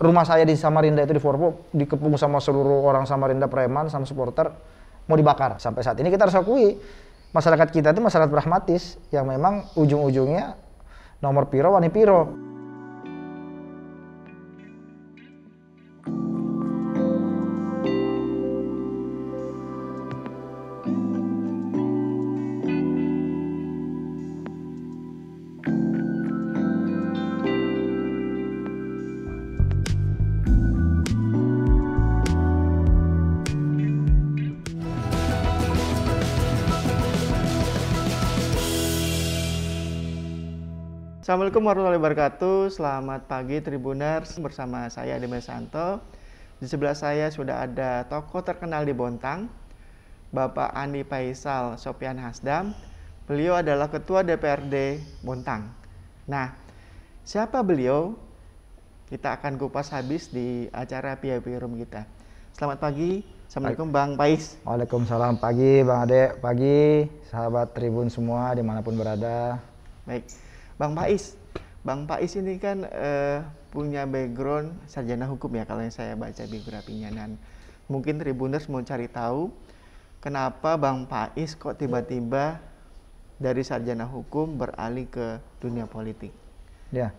rumah saya di Samarinda itu di Forpo dikepung sama seluruh orang Samarinda preman sama supporter mau dibakar sampai saat ini kita harus akui masyarakat kita itu masyarakat pragmatis yang memang ujung-ujungnya nomor piro wani piro. Assalamualaikum warahmatullahi wabarakatuh. Selamat pagi Tribuners. Bersama saya Demes Santo. Di sebelah saya sudah ada toko terkenal di Bontang, Bapak Andi Paisal Sopian Hasdam. Beliau adalah Ketua DPRD Bontang. Nah, siapa beliau? Kita akan kupas habis di acara VIP Room kita. Selamat pagi. Assalamualaikum Bang Pais. Waalaikumsalam pagi Bang Ade. Pagi sahabat Tribun semua dimanapun berada. Baik. Bang Pais. Bang Pais ini kan uh, punya background sarjana hukum ya kalau yang saya baca biografinya dan mungkin Tribuners mau cari tahu kenapa Bang Pais kok tiba-tiba dari sarjana hukum beralih ke dunia politik. Ya.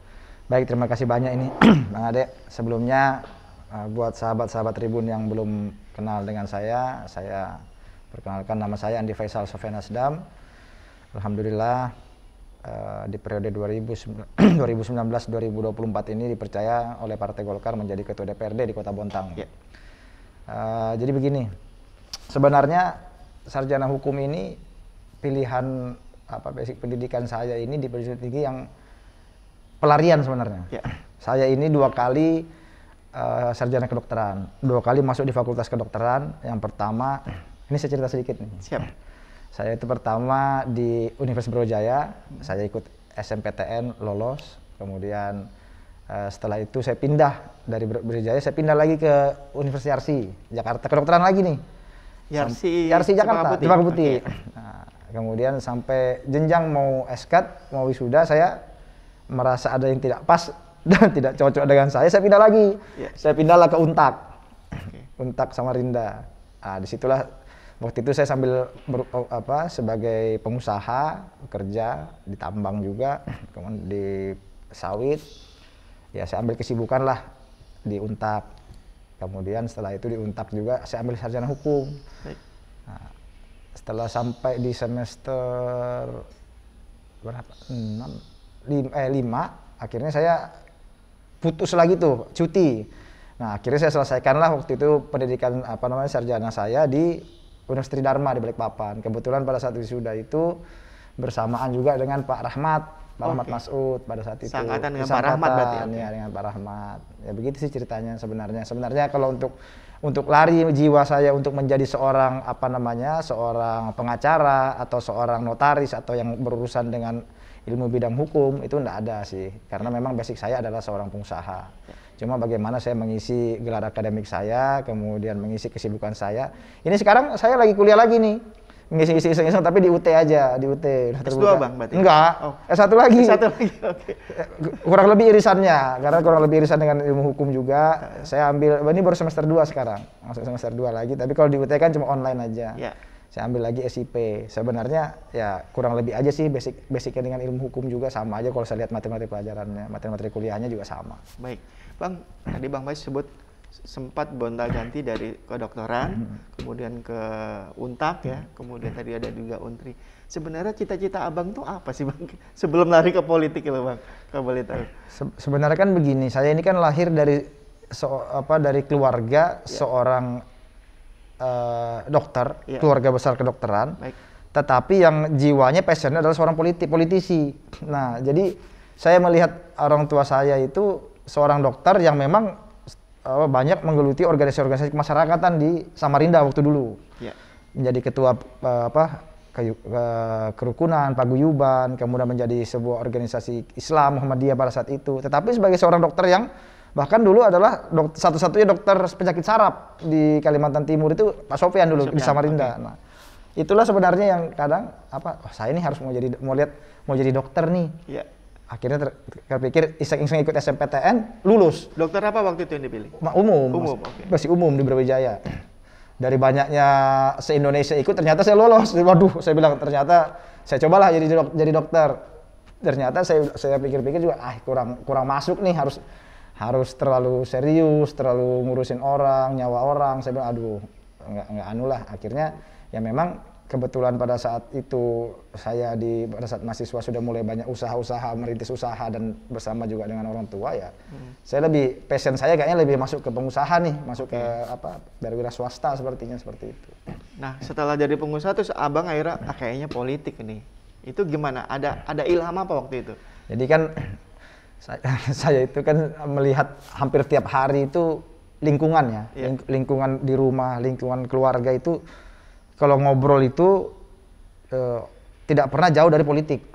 Baik, terima kasih banyak ini Bang Ade. Sebelumnya uh, buat sahabat-sahabat Tribun yang belum kenal dengan saya, saya perkenalkan nama saya Andi Faisal Sofian Asdam. Alhamdulillah Eh, di periode 2019-2024 ini dipercaya oleh Partai Golkar menjadi Ketua DPRD di Kota Bontang. Yeah. Ya. Uh, jadi begini, sebenarnya sarjana hukum ini pilihan apa basic pendidikan saya ini di perguruan tinggi yang pelarian sebenarnya. Yeah. Saya ini dua kali uh, sarjana kedokteran, dua kali masuk di fakultas kedokteran. Yang pertama, ini saya cerita sedikit nih. Siap saya itu pertama di Universitas Brawijaya, saya ikut SMPTN lolos, kemudian eh, setelah itu saya pindah dari Brawijaya, saya pindah lagi ke Universitas Yarsi, Jakarta, kedokteran lagi nih. Yarsi, Yarsi Jakarta, Cempaka Putih. Okay. Nah, kemudian sampai jenjang mau eskat, mau wisuda, saya merasa ada yang tidak pas dan tidak cocok dengan saya, saya pindah lagi. Yeah. Saya pindahlah ke Untak, okay. Untak sama Rinda. Nah, disitulah waktu itu saya sambil ber, oh, apa sebagai pengusaha kerja di tambang juga kemudian di sawit ya saya ambil kesibukan lah di untap kemudian setelah itu di untap juga saya ambil sarjana hukum nah, setelah sampai di semester berapa enam lima, eh, lima akhirnya saya putus lagi tuh cuti nah akhirnya saya selesaikanlah waktu itu pendidikan apa namanya sarjana saya di Gunung Tridharma Dharma di Balikpapan. Kebetulan pada saat wisuda itu bersamaan juga dengan Pak Rahmat, Pak Rahmat okay. Masud pada saat itu. Sangkatan dengan Pak Rahmat berarti. Ya, ya? dengan Pak Rahmat. Ya begitu sih ceritanya sebenarnya. Sebenarnya kalau untuk untuk lari jiwa saya untuk menjadi seorang apa namanya seorang pengacara atau seorang notaris atau yang berurusan dengan ilmu bidang hukum itu enggak ada sih karena memang basic saya adalah seorang pengusaha ya. Cuma bagaimana saya mengisi gelar akademik saya, kemudian mengisi kesibukan saya. Ini sekarang saya lagi kuliah lagi nih. Mengisi isi iseng-iseng tapi di UT aja, di UT. S2 Bang berarti? Enggak, oh. s lagi. s lagi, oke. Okay. Eh, kurang lebih irisannya, karena kurang lebih irisan dengan ilmu hukum juga. Uh. Saya ambil, oh, ini baru semester 2 sekarang. Masuk semester 2 lagi, tapi kalau di UT kan cuma online aja. Yeah saya ambil lagi SIP. Sebenarnya ya kurang lebih aja sih basic basicnya dengan ilmu hukum juga sama aja kalau saya lihat materi-materi pelajarannya, materi-materi kuliahnya juga sama. Baik. Bang, tadi Bang Faiz sebut sempat bonta-ganti dari kedokteran, mm-hmm. kemudian ke Untak ya, kemudian tadi ada juga Untri. Sebenarnya cita-cita Abang tuh apa sih Bang? Sebelum lari ke politik loh Bang, kalau boleh tahu. Se sebenarnya kan begini, saya ini kan lahir dari so apa dari keluarga ya. seorang uh, dokter, ya. keluarga besar kedokteran. Baik. Tetapi yang jiwanya passionnya adalah seorang politi politisi. Nah, jadi saya melihat orang tua saya itu seorang dokter yang memang uh, banyak menggeluti organisasi-organisasi kemasyarakatan di Samarinda waktu dulu. Yeah. Menjadi ketua uh, apa kayu, uh, kerukunan, paguyuban, kemudian menjadi sebuah organisasi Islam Muhammadiyah pada saat itu. Tetapi sebagai seorang dokter yang bahkan dulu adalah dok, satu-satunya dokter penyakit saraf di Kalimantan Timur itu Pak Sofian dulu Sofian, di Samarinda. Okay. Nah, itulah sebenarnya yang kadang apa oh, saya ini harus mau jadi mau lihat mau jadi dokter nih. Yeah akhirnya ter terpikir iseng-iseng ikut SMPTN lulus dokter apa waktu itu yang dipilih umum umum masih, okay. masih umum di Brawijaya dari banyaknya se Indonesia ikut ternyata saya lolos waduh saya bilang ternyata saya cobalah jadi dok jadi dokter ternyata saya saya pikir-pikir juga ah kurang kurang masuk nih harus harus terlalu serius terlalu ngurusin orang nyawa orang saya bilang aduh nggak nggak anu akhirnya ya memang kebetulan pada saat itu saya di pada saat mahasiswa sudah mulai banyak usaha-usaha merintis usaha dan bersama juga dengan orang tua ya hmm. saya lebih passion saya kayaknya lebih masuk ke pengusaha nih masuk okay. ke hmm. apa berwira swasta sepertinya seperti itu nah setelah jadi pengusaha terus abang akhirnya ah, kayaknya politik nih itu gimana ada ada ilham apa waktu itu jadi kan saya, saya itu kan melihat hampir tiap hari itu lingkungan ya yeah. lingkungan di rumah lingkungan keluarga itu kalau ngobrol itu e, tidak pernah jauh dari politik.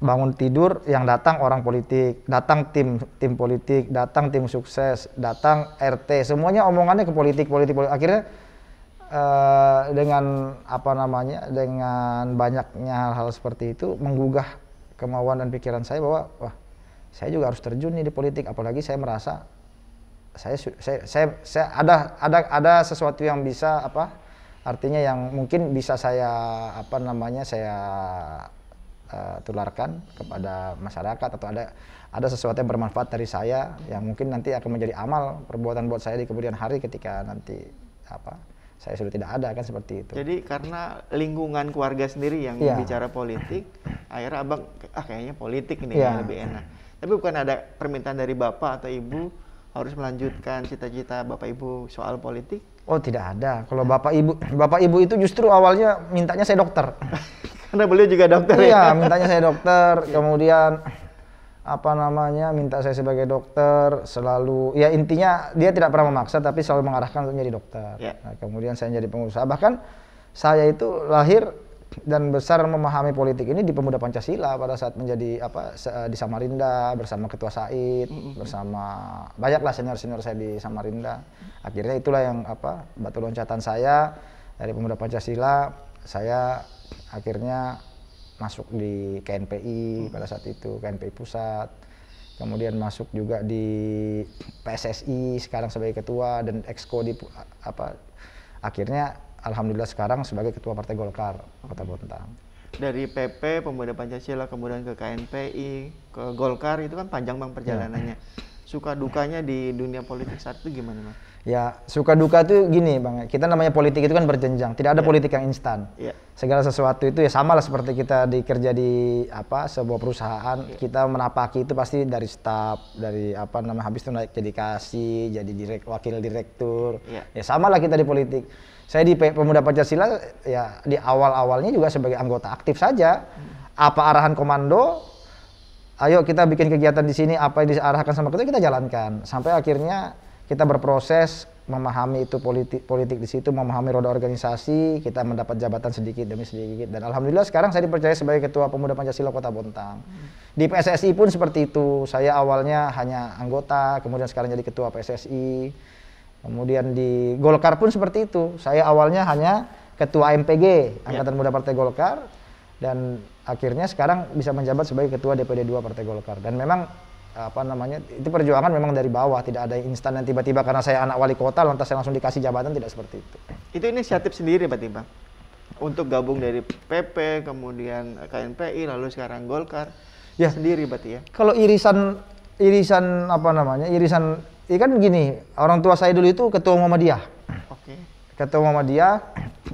Bangun tidur yang datang orang politik, datang tim tim politik, datang tim sukses, datang RT, semuanya omongannya ke politik, politik, politik. Akhirnya e, dengan apa namanya, dengan banyaknya hal-hal seperti itu menggugah kemauan dan pikiran saya bahwa wah saya juga harus terjun nih di politik, apalagi saya merasa saya saya saya, saya ada ada ada sesuatu yang bisa apa artinya yang mungkin bisa saya apa namanya saya uh, tularkan kepada masyarakat atau ada ada sesuatu yang bermanfaat dari saya yang mungkin nanti akan menjadi amal perbuatan buat saya di kemudian hari ketika nanti apa saya sudah tidak ada kan seperti itu. Jadi karena lingkungan keluarga sendiri yang yeah. bicara politik, akhirnya abang ah kayaknya politik ini yeah. yang lebih enak. Tapi bukan ada permintaan dari bapak atau ibu harus melanjutkan cita-cita Bapak Ibu soal politik? Oh, tidak ada. Kalau Bapak Ibu Bapak Ibu itu justru awalnya mintanya saya dokter. Karena beliau juga dokter ya? iya, ya. mintanya saya dokter. Kemudian apa namanya? minta saya sebagai dokter, selalu ya intinya dia tidak pernah memaksa tapi selalu mengarahkan untuk menjadi dokter. Yeah. Nah, kemudian saya jadi pengusaha. Bahkan saya itu lahir dan besar memahami politik ini di pemuda Pancasila pada saat menjadi apa eh, di Samarinda bersama Ketua Said bersama banyaklah senior-senior saya di Samarinda akhirnya itulah yang apa batu loncatan saya dari pemuda Pancasila saya akhirnya masuk di KNPI mm. pada saat itu KNPI pusat kemudian masuk juga di PSSI sekarang sebagai ketua dan exco di apa akhirnya alhamdulillah sekarang sebagai ketua Partai Golkar Kota Bontang. Dari PP Pemuda Pancasila kemudian ke KNPI ke Golkar itu kan panjang bang perjalanannya. Ya. Suka dukanya di dunia politik saat itu gimana bang? Ya, suka duka tuh gini Bang. Kita namanya politik itu kan berjenjang. Tidak ada yeah. politik yang instan. Yeah. Segala sesuatu itu ya sama lah seperti kita dikerja di apa sebuah perusahaan, yeah. kita menapaki itu pasti dari staff, dari apa namanya habis itu naik jadi kasih, jadi direk, wakil direktur. Yeah. Ya, ya sama lah kita di politik. Saya di Pemuda Pancasila ya di awal-awalnya juga sebagai anggota aktif saja. Mm. Apa arahan komando, ayo kita bikin kegiatan di sini, apa yang diarahkan sama kita kita jalankan. Sampai akhirnya kita berproses memahami itu politik politik di situ, memahami roda organisasi, kita mendapat jabatan sedikit demi sedikit. Dan alhamdulillah sekarang saya dipercaya sebagai ketua pemuda Pancasila Kota Bontang. Hmm. Di PSSI pun seperti itu. Saya awalnya hanya anggota, kemudian sekarang jadi ketua PSSI. Kemudian di Golkar pun seperti itu. Saya awalnya hanya ketua MPG, ya. Angkatan ya. Muda Partai Golkar dan akhirnya sekarang bisa menjabat sebagai ketua DPD 2 Partai Golkar. Dan memang apa namanya itu perjuangan memang dari bawah tidak ada instan yang tiba-tiba karena saya anak wali kota lantas saya langsung dikasih jabatan tidak seperti itu itu inisiatif sendiri berarti bang untuk gabung dari PP kemudian KNPI lalu sekarang Golkar ya sendiri berarti ya kalau irisan irisan apa namanya irisan ya kan gini orang tua saya dulu itu ketua Muhammadiyah oke okay. ketua Muhammadiyah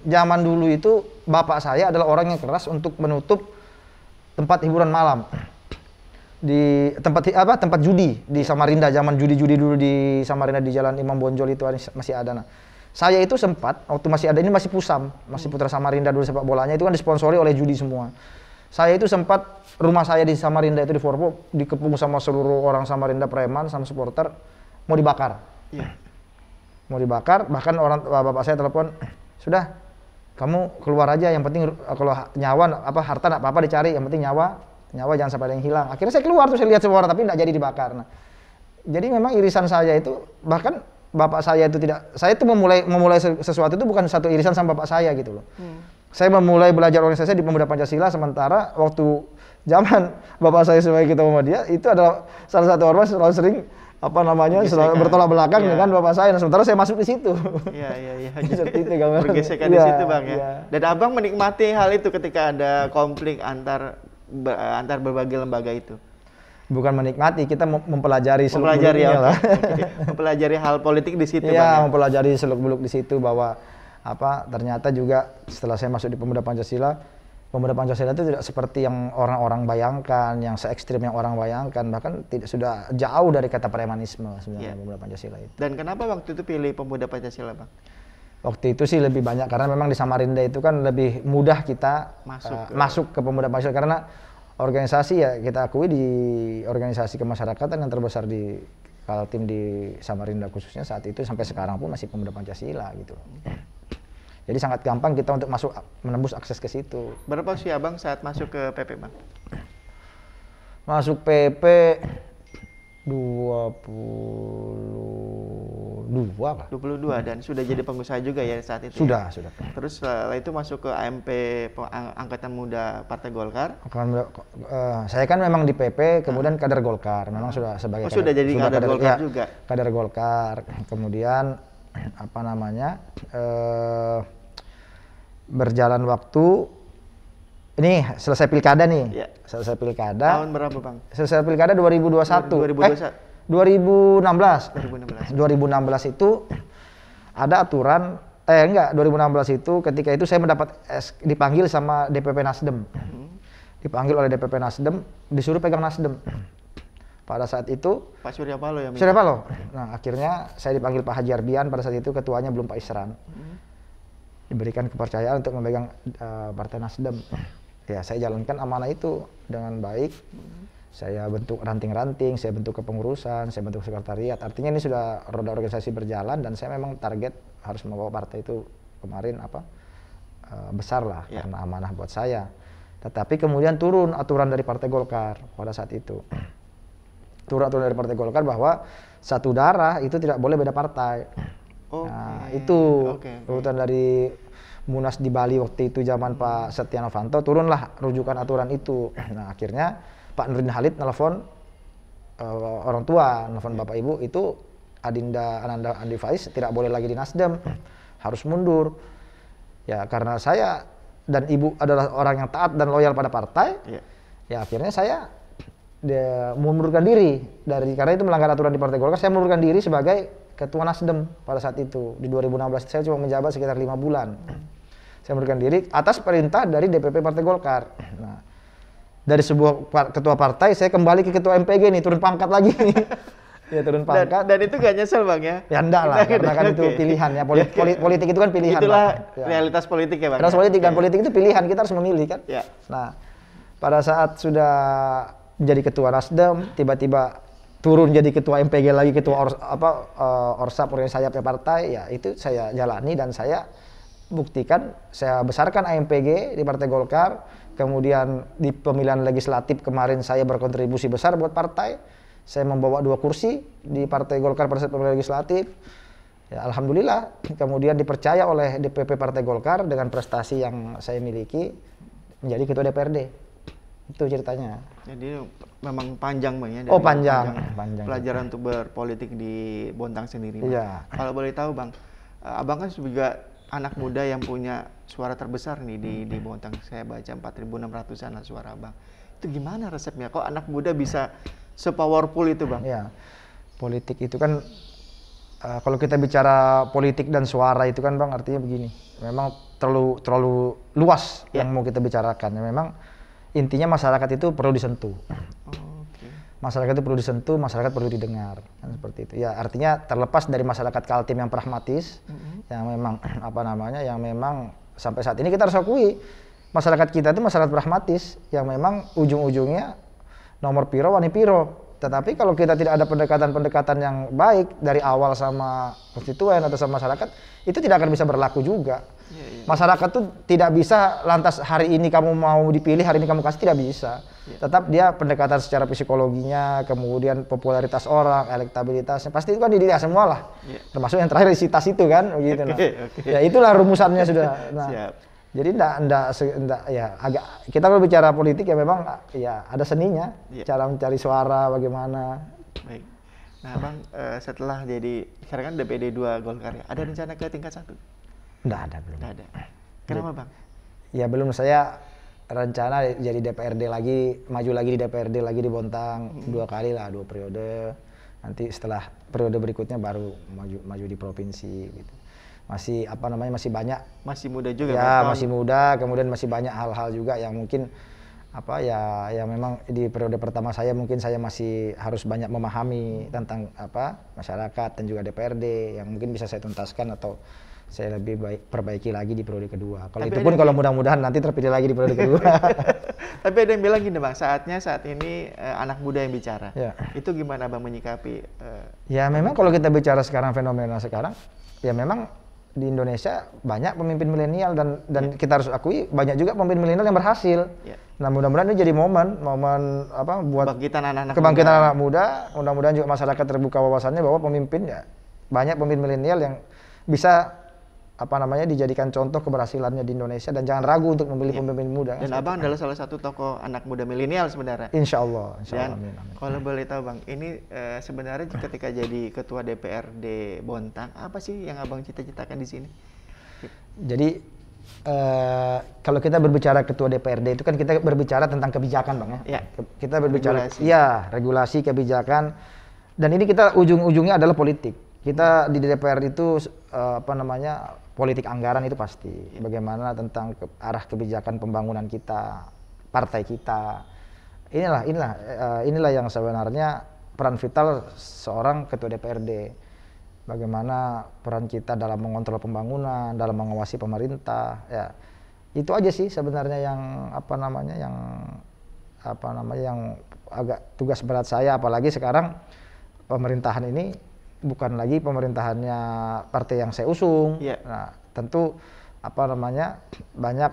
zaman dulu itu bapak saya adalah orang yang keras untuk menutup tempat hiburan malam di tempat apa tempat judi di Samarinda zaman judi-judi dulu di Samarinda di Jalan Imam Bonjol itu masih ada nah saya itu sempat waktu masih ada ini masih pusam masih putra Samarinda dulu sepak bolanya itu kan disponsori oleh judi semua saya itu sempat rumah saya di Samarinda itu di Forpo dikepung sama seluruh orang Samarinda preman sama supporter mau dibakar yeah. mau dibakar bahkan orang eh, bapak saya telepon eh, sudah kamu keluar aja yang penting eh, kalau nyawa apa harta apa apa dicari yang penting nyawa nyawa jangan sampai ada yang hilang akhirnya saya keluar tuh saya lihat orang tapi tidak jadi dibakar nah jadi memang irisan saya itu bahkan bapak saya itu tidak saya itu memulai memulai sesuatu itu bukan satu irisan sama bapak saya gitu loh hmm. saya memulai belajar organisasi di pemuda pancasila sementara waktu zaman bapak saya sebagai ketua Muhammadiyah itu adalah salah satu ormas selalu sering apa namanya selalu bertolak belakang ya. dengan bapak saya. Nah, sementara saya masuk di situ. Iya iya iya. Seperti itu Bergesekan ya, di iya, situ bang ya. ya. Dan abang menikmati hal itu ketika ada konflik antar antar berbagai lembaga itu bukan menikmati kita mempelajari seluk mempelajari ya, lah mempelajari hal politik di situ iya, ya mempelajari seluk beluk di situ bahwa apa ternyata juga setelah saya masuk di pemuda pancasila pemuda pancasila itu tidak seperti yang orang-orang bayangkan yang se ekstrim yang orang bayangkan bahkan tidak sudah jauh dari kata premanisme sebenarnya yeah. pemuda pancasila itu dan kenapa waktu itu pilih pemuda pancasila bang waktu itu sih lebih banyak karena memang di Samarinda itu kan lebih mudah kita masuk uh, ke, masuk ke pemuda Pancasila karena organisasi ya kita akui di organisasi kemasyarakatan yang terbesar di tim di Samarinda khususnya saat itu sampai sekarang pun masih pemuda Pancasila gitu. Jadi sangat gampang kita untuk masuk menembus akses ke situ. Berapa sih Abang saat masuk ke PP Bang? Masuk PP 20 apa? 22 hmm. dan sudah jadi pengusaha juga ya saat itu. Sudah, ya? sudah. Terus setelah itu masuk ke AMP Angkatan Muda Partai Golkar. Angkatan, uh, saya kan memang di PP, kemudian ah. kader Golkar. Memang sudah sebagai oh, kader, sudah jadi sudah kader, kader Golkar ya, juga. Kader Golkar. Kemudian apa namanya? Uh, berjalan waktu ini selesai pilkada nih. Ya. Selesai pilkada. Tahun berapa, Bang? Selesai pilkada 2021. 2021. Eh, 2016. 2016. 2016 itu ada aturan eh enggak 2016 itu ketika itu saya mendapat dipanggil sama DPP Nasdem. Dipanggil oleh DPP Nasdem, disuruh pegang Nasdem. Pada saat itu Pak Surya Paloh ya. Surya Paloh. Nah, akhirnya saya dipanggil Pak Haji Arbian pada saat itu ketuanya belum Pak Isran. Hmm. Diberikan kepercayaan untuk memegang uh, Partai Nasdem. Ya, saya jalankan amanah itu dengan baik. Hmm saya bentuk ranting-ranting, saya bentuk kepengurusan, saya bentuk sekretariat. Artinya ini sudah roda organisasi berjalan dan saya memang target harus membawa partai itu kemarin apa e, besar lah yeah. karena amanah buat saya. Tetapi kemudian turun aturan dari Partai Golkar pada saat itu. turun aturan dari Partai Golkar bahwa satu darah itu tidak boleh beda partai. Okay. Nah, itu okay, okay. urutan dari Munas di Bali waktu itu zaman Pak Setia Novanto turunlah rujukan aturan itu. Nah, akhirnya Pak Nurdin Halid nelfon uh, orang tua, nelfon yeah. Hmm. bapak ibu itu Adinda Ananda Andi Faiz tidak boleh lagi di Nasdem, hmm. harus mundur. Ya karena saya dan ibu adalah orang yang taat dan loyal pada partai, yeah. ya akhirnya saya dia mundurkan diri dari karena itu melanggar aturan di Partai Golkar, saya mundurkan diri sebagai ketua Nasdem pada saat itu di 2016 saya cuma menjabat sekitar lima bulan. Hmm. Saya mundurkan diri atas perintah dari DPP Partai Golkar. Hmm. Nah, dari sebuah par ketua partai saya kembali ke ketua MPG nih turun pangkat lagi ya turun pangkat dan, dan itu gak nyesel bang ya ya enggak lah karena kan itu pilihan ya Poli ya, ya. politik, politik itu kan pilihan itulah ya. bang. realitas ya. politik ya bang realitas politik dan politik itu pilihan kita harus memilih kan ya. nah pada saat sudah menjadi ketua Nasdem tiba-tiba turun jadi ketua MPG lagi ketua or, apa uh, orsap organisasi sayapnya partai ya itu saya jalani dan saya buktikan saya besarkan AMPG di Partai Golkar Kemudian di pemilihan legislatif kemarin saya berkontribusi besar buat partai. Saya membawa dua kursi di Partai Golkar pada saat pemilihan legislatif. Ya, Alhamdulillah, kemudian dipercaya oleh DPP Partai Golkar dengan prestasi yang saya miliki menjadi ketua DPRD. Itu ceritanya. Jadi memang panjang bang ya. Dari oh panjang. panjang. panjang. Pelajaran untuk berpolitik di Bontang sendiri. Iya. Kalau boleh tahu bang, eh, abang kan juga anak muda yang punya suara terbesar nih di di hmm. Bontang. Saya baca 4.600-an lah suara bang Itu gimana resepnya? Kok anak muda bisa sepowerful itu, Bang? Ya. Politik itu kan uh, kalau kita bicara politik dan suara itu kan, Bang, artinya begini. Memang terlalu terlalu luas ya. yang mau kita bicarakan. Memang intinya masyarakat itu perlu disentuh. Oh masyarakat itu perlu disentuh, masyarakat perlu didengar, kan seperti itu. Ya artinya terlepas dari masyarakat Kaltim yang pragmatis, mm-hmm. yang memang apa namanya, yang memang sampai saat ini kita harus akui masyarakat kita itu masyarakat pragmatis yang memang ujung-ujungnya nomor piro wani piro. Tetapi kalau kita tidak ada pendekatan-pendekatan yang baik dari awal sama konstituen atau sama masyarakat, itu tidak akan bisa berlaku juga. Iya, iya. Masyarakat itu tidak bisa lantas hari ini kamu mau dipilih, hari ini kamu kasih tidak bisa Iya. tetap dia pendekatan secara psikologinya kemudian popularitas orang elektabilitasnya pasti itu kan dilihat semua lah yeah. termasuk yang terakhir sitas itu kan begitu okay, nah. okay. ya itulah rumusannya sudah nah Siap. jadi enggak, enggak enggak ya agak kita kalau bicara politik ya memang ya ada seninya yeah. cara mencari suara bagaimana baik nah bang uh, setelah jadi sekarang kan DPD dua Golkar ya ada rencana ke tingkat satu enggak ada belum enggak ada kenapa bang ya belum saya rencana jadi DPRD lagi, maju lagi di DPRD lagi di Bontang hmm. dua kali lah, dua periode. Nanti setelah periode berikutnya baru maju maju di provinsi gitu. Masih apa namanya masih banyak masih muda juga ya kan? masih muda kemudian masih banyak hal-hal juga yang mungkin apa ya ya memang di periode pertama saya mungkin saya masih harus banyak memahami tentang apa masyarakat dan juga DPRD yang mungkin bisa saya tuntaskan atau saya lebih baik perbaiki lagi di periode kedua. Kalau itu pun kalau mudah-mudahan nanti terpilih lagi di periode kedua. Tapi ada yang bilang gini bang, saatnya saat ini uh, anak muda yang bicara. Ya. Itu gimana bang menyikapi? Uh, ya memang kalau kita bicara sekarang fenomena sekarang, ya memang di Indonesia banyak pemimpin milenial dan dan ya. kita harus akui banyak juga pemimpin milenial yang berhasil. Ya. Nah mudah-mudahan ini jadi momen momen apa buat kebangkitan anak-anak kebangkitan muda. anak muda. Mudah-mudahan juga masyarakat terbuka wawasannya bahwa pemimpin ya banyak pemimpin milenial yang bisa apa namanya dijadikan contoh keberhasilannya di Indonesia dan jangan ragu untuk memilih ya. pemimpin muda. Dan kan? abang adalah salah satu tokoh anak muda milenial sebenarnya. Insya Allah. Insya dan Allah, amin, amin. kalau boleh tahu bang, ini eh, sebenarnya ketika jadi ketua DPRD Bontang, apa sih yang abang cita-citakan di sini? Jadi eh, kalau kita berbicara ketua DPRD itu kan kita berbicara tentang kebijakan bang ya. ya. Kita berbicara, regulasi. ya regulasi kebijakan dan ini kita ujung-ujungnya adalah politik kita di DPR itu eh, apa namanya politik anggaran itu pasti bagaimana tentang ke, arah kebijakan pembangunan kita partai kita inilah inilah eh, inilah yang sebenarnya peran vital seorang ketua DPRD bagaimana peran kita dalam mengontrol pembangunan dalam mengawasi pemerintah ya itu aja sih sebenarnya yang apa namanya yang apa namanya yang agak tugas berat saya apalagi sekarang pemerintahan ini bukan lagi pemerintahannya partai yang saya usung. Yeah. Nah, tentu apa namanya banyak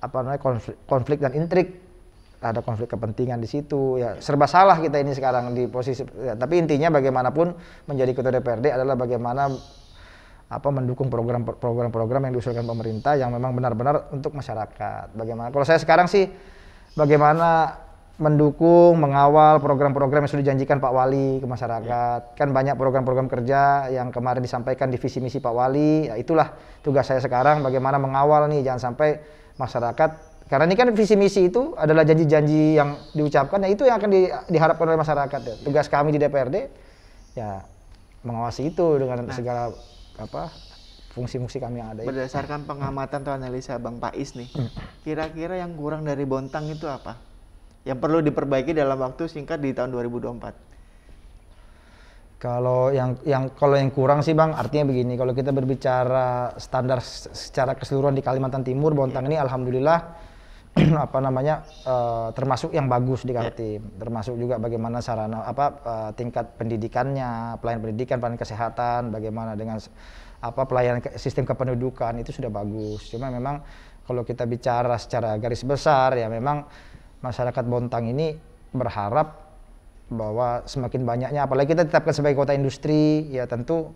apa namanya konflik, konflik dan intrik ada konflik kepentingan di situ ya serba salah kita ini sekarang di posisi ya, tapi intinya bagaimanapun menjadi ketua DPRD adalah bagaimana apa mendukung program-program-program yang diusulkan pemerintah yang memang benar-benar untuk masyarakat. Bagaimana kalau saya sekarang sih bagaimana mendukung, mengawal program-program yang sudah dijanjikan Pak Wali ke masyarakat. Ya. Kan banyak program-program kerja yang kemarin disampaikan di visi misi Pak Wali. Ya, itulah tugas saya sekarang bagaimana mengawal nih jangan sampai masyarakat karena ini kan visi misi itu adalah janji-janji yang diucapkan ya itu yang akan di, diharapkan oleh masyarakat. Ya. Tugas kami di DPRD ya mengawasi itu dengan nah. segala apa fungsi-fungsi kami yang ada. Berdasarkan pengamatan atau analisa Bang Pais nih, hmm. kira-kira yang kurang dari Bontang itu apa? yang perlu diperbaiki dalam waktu singkat di tahun 2024? Kalau yang yang kalau yang kurang sih Bang, artinya begini, kalau kita berbicara standar secara keseluruhan di Kalimantan Timur, Bontang yeah. ini alhamdulillah apa namanya uh, termasuk yang bagus di Kaltim, iya. yeah. termasuk juga bagaimana sarana apa uh, tingkat pendidikannya, pelayanan pendidikan, pelayanan kesehatan, bagaimana dengan apa pelayanan ke, sistem kependudukan itu sudah bagus. Cuma memang kalau kita bicara secara garis besar ya memang masyarakat Bontang ini berharap bahwa semakin banyaknya apalagi kita tetapkan sebagai kota industri ya tentu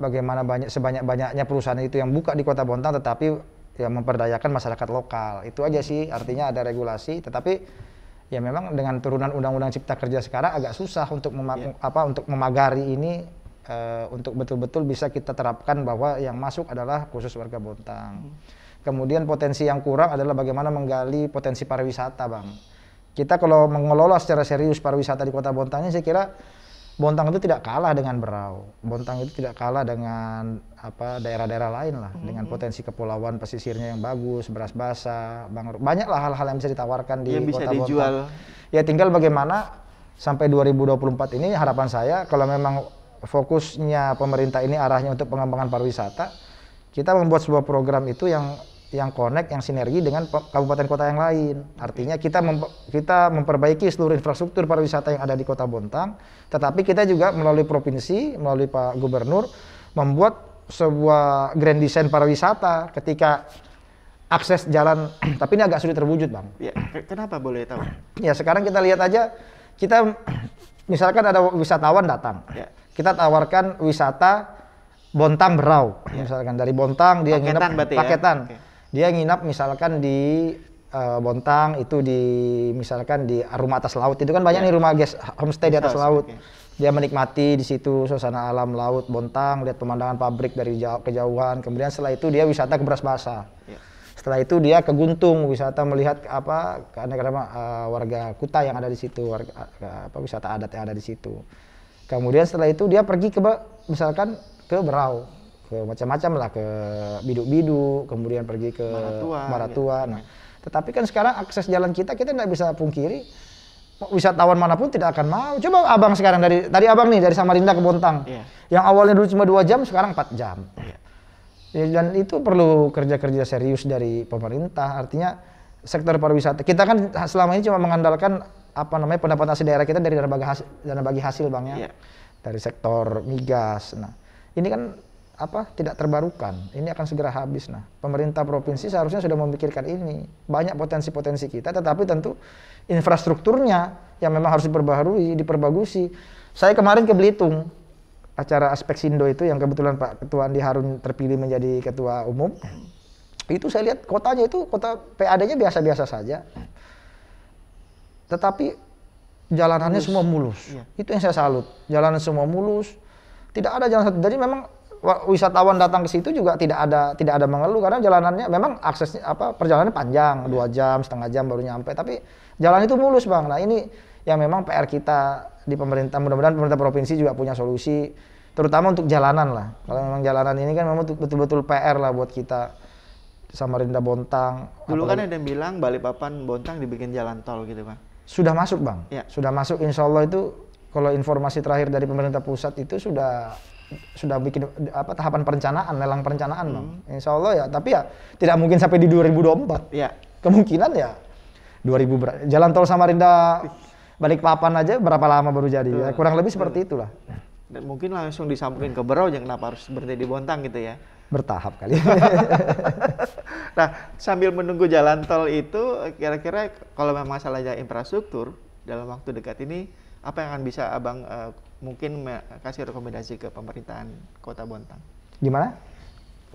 bagaimana banyak sebanyak-banyaknya perusahaan itu yang buka di kota Bontang tetapi yang memperdayakan masyarakat lokal itu aja sih artinya ada regulasi tetapi ya memang dengan turunan undang-undang cipta kerja sekarang agak susah untuk mema yeah. apa untuk memagari ini uh, untuk betul-betul bisa kita terapkan bahwa yang masuk adalah khusus warga Bontang. Hmm. Kemudian potensi yang kurang adalah bagaimana menggali potensi pariwisata, Bang. Kita kalau mengelola secara serius pariwisata di Kota Bontang ini saya kira Bontang itu tidak kalah dengan Berau. Bontang itu tidak kalah dengan apa daerah-daerah lain lah hmm. dengan potensi kepulauan pesisirnya yang bagus, beras basah, bang banyaklah hal-hal yang bisa ditawarkan di yang bisa Kota dijual. Bontang. Ya tinggal bagaimana sampai 2024 ini harapan saya kalau memang fokusnya pemerintah ini arahnya untuk pengembangan pariwisata, kita membuat sebuah program itu yang yang connect, yang sinergi dengan kabupaten kota yang lain. Artinya kita mem kita memperbaiki seluruh infrastruktur pariwisata yang ada di Kota Bontang, tetapi kita juga melalui provinsi, melalui Pak Gubernur membuat sebuah grand design pariwisata ketika akses jalan tapi ini agak sulit terwujud, Bang. Ya, kenapa boleh tahu? Ya, sekarang kita lihat aja kita misalkan ada wisatawan datang. Ya. Kita tawarkan wisata Bontang Berau ya. misalkan dari Bontang dia paketan nginep paketan. Ya? Okay dia nginap misalkan di uh, Bontang itu di misalkan di rumah atas laut itu kan banyak yeah. nih rumah guest homestay di atas House, laut. Okay. Dia menikmati di situ suasana alam laut Bontang, lihat pemandangan pabrik dari jauh, kejauhan. Kemudian setelah itu dia wisata ke Beras Basah Yeah. Setelah itu dia ke Guntung wisata melihat apa Karena uh, eh, warga Kuta yang ada di situ, warga uh, apa wisata adat yang ada di situ. Kemudian setelah itu dia pergi ke misalkan ke Berau ke macam-macam lah ke bidu-bidu, kemudian pergi ke Maratua. Maratua. Ya. Nah, tetapi kan sekarang akses jalan kita kita nggak bisa pungkiri wisatawan manapun tidak akan mau. Coba abang sekarang dari tadi abang nih dari Samarinda ke Bontang, yeah. yang awalnya dulu cuma dua jam sekarang empat jam. Yeah. Ya, dan itu perlu kerja-kerja serius dari pemerintah. Artinya sektor pariwisata kita kan selama ini cuma mengandalkan apa namanya pendapatan asli daerah kita dari dana bagi hasil, dana bagi hasil bang ya, yeah. dari sektor migas. Nah ini kan apa tidak terbarukan ini akan segera habis nah pemerintah provinsi seharusnya sudah memikirkan ini banyak potensi-potensi kita tetapi tentu infrastrukturnya yang memang harus diperbaharui diperbagusi saya kemarin ke Belitung acara aspek Sindo itu yang kebetulan Pak Ketua Andi Harun terpilih menjadi ketua umum itu saya lihat kotanya itu kota PAD-nya biasa-biasa saja tetapi jalanannya mulus. semua mulus ya. itu yang saya salut jalanan semua mulus tidak ada jalan satu jadi memang wisatawan datang ke situ juga tidak ada tidak ada mengeluh karena jalanannya memang aksesnya apa perjalanannya panjang dua iya. jam setengah jam baru nyampe tapi jalan itu mulus bang nah ini yang memang PR kita di pemerintah mudah-mudahan pemerintah provinsi juga punya solusi terutama untuk jalanan lah kalau memang jalanan ini kan memang betul-betul PR lah buat kita sama Samarinda Bontang dulu kan apalagi. kan ada yang bilang Balikpapan Bontang dibikin jalan tol gitu bang sudah masuk bang ya. sudah masuk insya Allah itu kalau informasi terakhir dari pemerintah pusat itu sudah sudah bikin apa tahapan perencanaan lelang perencanaan hmm. bang insya Allah ya tapi ya tidak mungkin sampai di 2024 ya. kemungkinan ya 2000 jalan tol Samarinda balik Papan aja berapa lama baru jadi ya, kurang lebih seperti itulah dan mungkin langsung disambungin ke Berau yang kenapa harus berhenti di Bontang gitu ya bertahap kali nah sambil menunggu jalan tol itu kira-kira kalau memang masalahnya infrastruktur dalam waktu dekat ini apa yang akan bisa abang uh, mungkin kasih rekomendasi ke pemerintahan Kota Bontang. Gimana?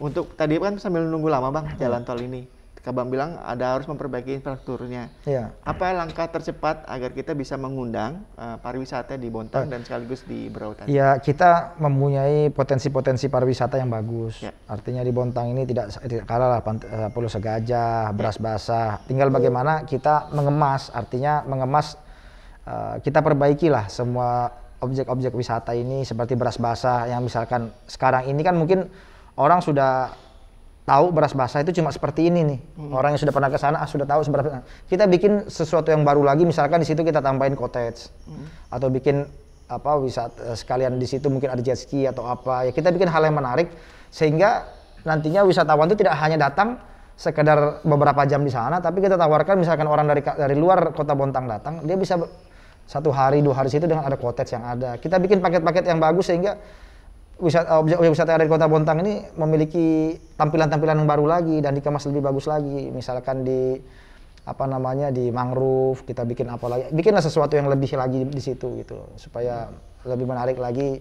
Untuk tadi kan sambil nunggu lama bang jalan tol ini, Kabang bilang ada harus memperbaiki infrastrukturnya. Iya. Apa langkah tercepat agar kita bisa mengundang uh, pariwisata di Bontang eh. dan sekaligus di Berau tadi? Ya kita mempunyai potensi-potensi pariwisata yang bagus. Ya. Artinya di Bontang ini tidak tidak kalah lah eh, Pulau Segajah, beras basah. Tinggal bagaimana kita mengemas, artinya mengemas uh, kita perbaikilah semua objek-objek wisata ini seperti beras basah yang misalkan sekarang ini kan mungkin orang sudah tahu beras basah itu cuma seperti ini nih. Hmm. Orang yang sudah pernah ke sana ah, sudah tahu seperti Kita bikin sesuatu yang baru lagi misalkan di situ kita tambahin cottage. Hmm. Atau bikin apa wisata eh, sekalian di situ mungkin ada jet ski atau apa. Ya kita bikin hal yang menarik sehingga nantinya wisatawan itu tidak hanya datang sekedar beberapa jam di sana tapi kita tawarkan misalkan orang dari dari luar kota Bontang datang, dia bisa satu hari dua hari situ dengan ada cottage yang ada kita bikin paket-paket yang bagus sehingga wisata eh, objek wisata yang ada di kota Bontang ini memiliki tampilan-tampilan yang baru lagi dan dikemas lebih bagus lagi misalkan di apa namanya di mangrove kita bikin apa lagi bikinlah sesuatu yang lebih lagi di situ gitu supaya hmm. lebih menarik lagi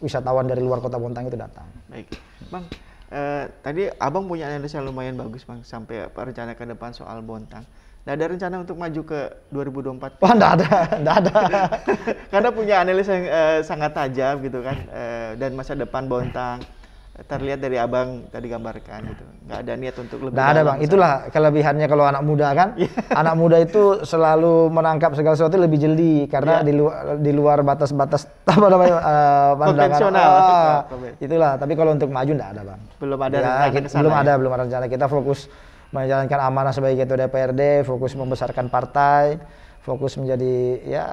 wisatawan dari luar kota Bontang itu datang. Baik, bang. Eh, tadi abang punya analisa lumayan bagus bang sampai rencana ke depan soal Bontang. Nah, ada rencana untuk maju ke 2024? Wah, enggak ada, enggak ada. Karena punya analis yang uh, sangat tajam gitu kan uh, dan masa depan Bontang terlihat dari abang tadi gambarkan gitu nggak ada niat untuk lebih Enggak ada bang itulah kelebihannya kalau anak muda kan iya. anak muda itu selalu menangkap segala sesuatu lebih jeli karena yeah. di luar di luar batas-batas apa namanya uh, pandangan konvensional ah, iya, itulah tapi kalau untuk maju enggak ada bang belum ada ya, rencana kita, belum ya. ada belum ada rencana kita fokus menjalankan amanah sebagai ketua DPRD, fokus membesarkan partai, fokus menjadi ya.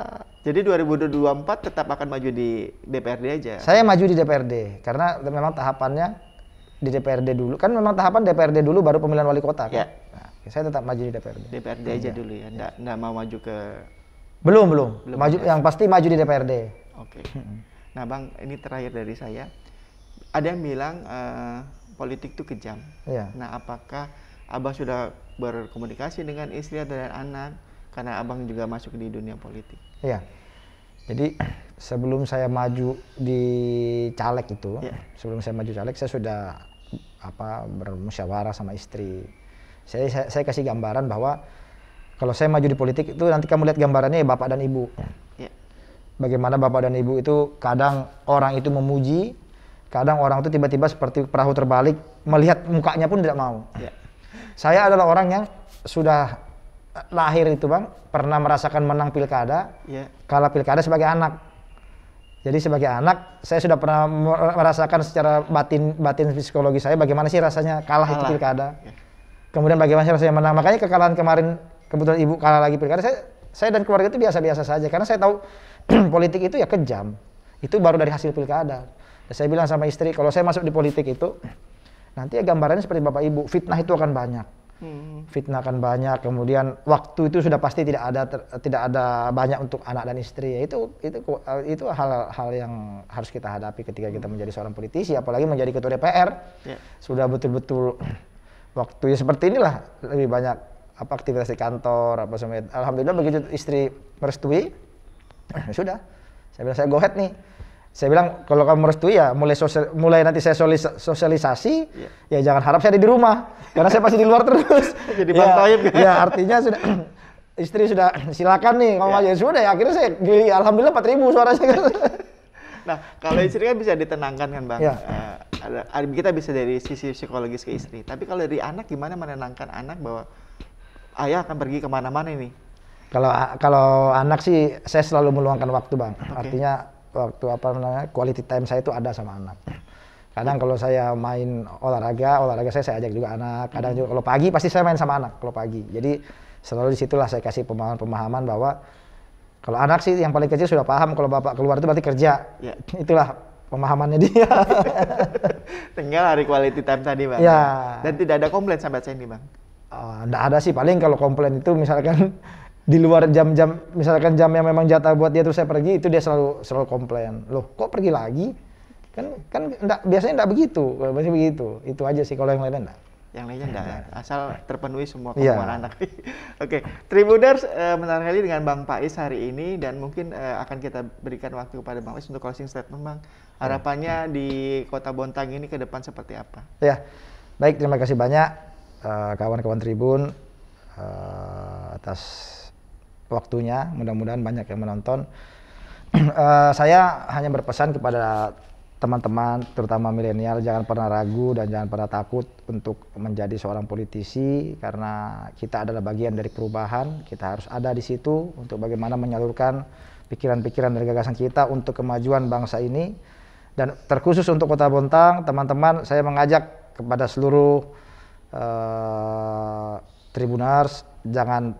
Jadi 2024 tetap akan maju di DPRD aja. Saya maju di DPRD karena memang tahapannya di DPRD dulu. Kan memang tahapan DPRD dulu baru pemilihan wali kota kan. Ya. Nah, saya tetap maju di DPRD. DPRD aja ya. dulu ya. nggak ya. Nggak mau maju ke Belum, belum. belum maju ya. yang pasti maju di DPRD. Oke. Okay. Nah, Bang, ini terakhir dari saya. Ada yang bilang uh, politik itu kejam. Ya. Nah, apakah Abang sudah berkomunikasi dengan istri dan anak karena abang juga masuk di dunia politik. Iya. Jadi sebelum saya maju di caleg itu, ya. sebelum saya maju caleg saya sudah apa bermusyawarah sama istri. Saya, saya saya kasih gambaran bahwa kalau saya maju di politik itu nanti kamu lihat gambarannya ya bapak dan ibu. Ya. Bagaimana bapak dan ibu itu kadang orang itu memuji, kadang orang itu tiba-tiba seperti perahu terbalik melihat mukanya pun tidak mau. Ya saya adalah orang yang sudah eh, lahir itu bang pernah merasakan menang pilkada, yeah. kalah pilkada sebagai anak. Jadi sebagai anak saya sudah pernah merasakan secara batin batin psikologi saya bagaimana sih rasanya kalah, kalah. itu pilkada. Yeah. Kemudian bagaimana sih rasanya menang. Makanya kekalahan kemarin kebetulan ibu kalah lagi pilkada saya saya dan keluarga itu biasa-biasa saja karena saya tahu politik itu ya kejam. Itu baru dari hasil pilkada. saya bilang sama istri kalau saya masuk di politik itu Nanti ya gambarannya seperti Bapak Ibu, fitnah itu akan banyak. Hmm. Fitnah akan banyak, kemudian waktu itu sudah pasti tidak ada ter, tidak ada banyak untuk anak dan istri. ya Itu itu eh, itu hal-hal yang harus kita hadapi ketika kita hmm. menjadi seorang politisi, apalagi menjadi ketua DPR. Yeah. Sudah betul-betul waktunya seperti inilah lebih banyak apa aktivitas di kantor apa semuanya. Alhamdulillah begitu istri merestui, sudah. Saya bilang saya gohet nih saya bilang kalau kamu merestui ya mulai sosial, mulai nanti saya sosialisasi yeah. ya jangan harap saya ada di rumah karena saya pasti di luar terus jadi ya, bang ya, ya artinya sudah istri sudah silakan nih ngomong yeah. aja ya sudah ya akhirnya saya gili, alhamdulillah 4000 suara saya nah kalau istri kan bisa ditenangkan kan bang yeah. Iya. uh, kita bisa dari sisi psikologis ke istri tapi kalau dari anak gimana menenangkan anak bahwa ayah akan pergi kemana-mana ini kalau kalau anak sih saya selalu meluangkan waktu bang okay. artinya waktu apa namanya quality time saya itu ada sama anak kadang kalau saya main olahraga olahraga saya saya ajak juga anak kadang juga kalau pagi pasti saya main sama anak kalau pagi jadi selalu disitulah saya kasih pemahaman-pemahaman bahwa kalau anak sih yang paling kecil sudah paham kalau bapak keluar itu berarti kerja ya. itulah pemahamannya dia tinggal hari quality time tadi bang ya. dan tidak ada komplain sampai saya ini bang tidak ah, uh, ada sih paling kalau komplain itu misalkan di luar jam-jam misalkan jam yang memang jatah buat dia terus saya pergi itu dia selalu selalu komplain loh kok pergi lagi kan kan enggak, biasanya enggak begitu biasanya begitu itu aja sih kalau yang lain enggak yang lainnya enggak enggak. asal terpenuhi semua iya. kebutuhan yeah. anak oke okay. Tribuners uh, menarik kali dengan Bang Pais hari ini dan mungkin uh, akan kita berikan waktu kepada Bang Pais untuk closing statement Bang harapannya hmm. di kota Bontang ini ke depan seperti apa ya yeah. baik terima kasih banyak eh, kawan-kawan uh, Tribun uh, atas waktunya. Mudah-mudahan banyak yang menonton. uh, saya hanya berpesan kepada teman-teman, terutama milenial, jangan pernah ragu dan jangan pernah takut untuk menjadi seorang politisi karena kita adalah bagian dari perubahan. Kita harus ada di situ untuk bagaimana menyalurkan pikiran-pikiran dari gagasan kita untuk kemajuan bangsa ini. Dan terkhusus untuk Kota Bontang, teman-teman, saya mengajak kepada seluruh uh, eh, tribunars jangan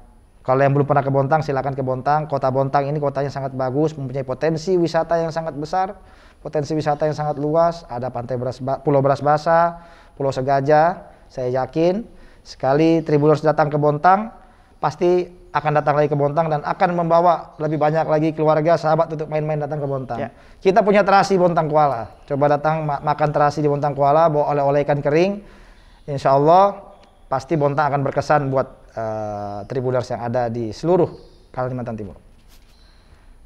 kalau yang belum pernah ke Bontang, silakan ke Bontang. Kota Bontang ini kotanya sangat bagus, mempunyai potensi wisata yang sangat besar, potensi wisata yang sangat luas. Ada pantai beras, Pulau Beras Basah, Pulau Segaja. Saya yakin sekali Tribulus datang ke Bontang, pasti akan datang lagi ke Bontang dan akan membawa lebih banyak lagi keluarga, sahabat untuk main-main datang ke Bontang. Ya. Kita punya terasi Bontang Kuala. Coba datang ma makan terasi di Bontang Kuala, bawa oleh-oleh ikan kering. Insya Allah pasti Bontang akan berkesan buat uh, tribuners yang ada di seluruh Kalimantan Timur.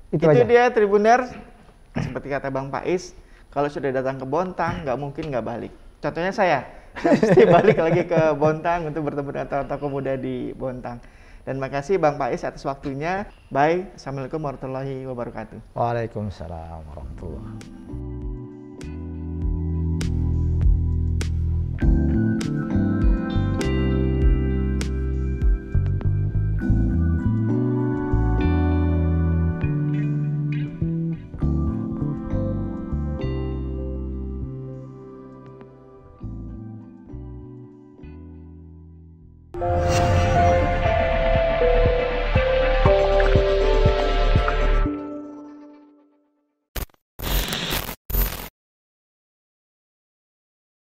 Itu, itu dia tribuners. Nah, seperti kata Bang Pais, kalau sudah datang ke Bontang, nggak mungkin nggak balik. Contohnya saya, saya pasti balik lagi ke Bontang untuk bertemu dengan tokoh-tokoh muda di Bontang. Dan makasih Bang Pais atas waktunya. Bye. Assalamualaikum warahmatullahi wabarakatuh. Waalaikumsalam warahmatullahi wabarakatuh.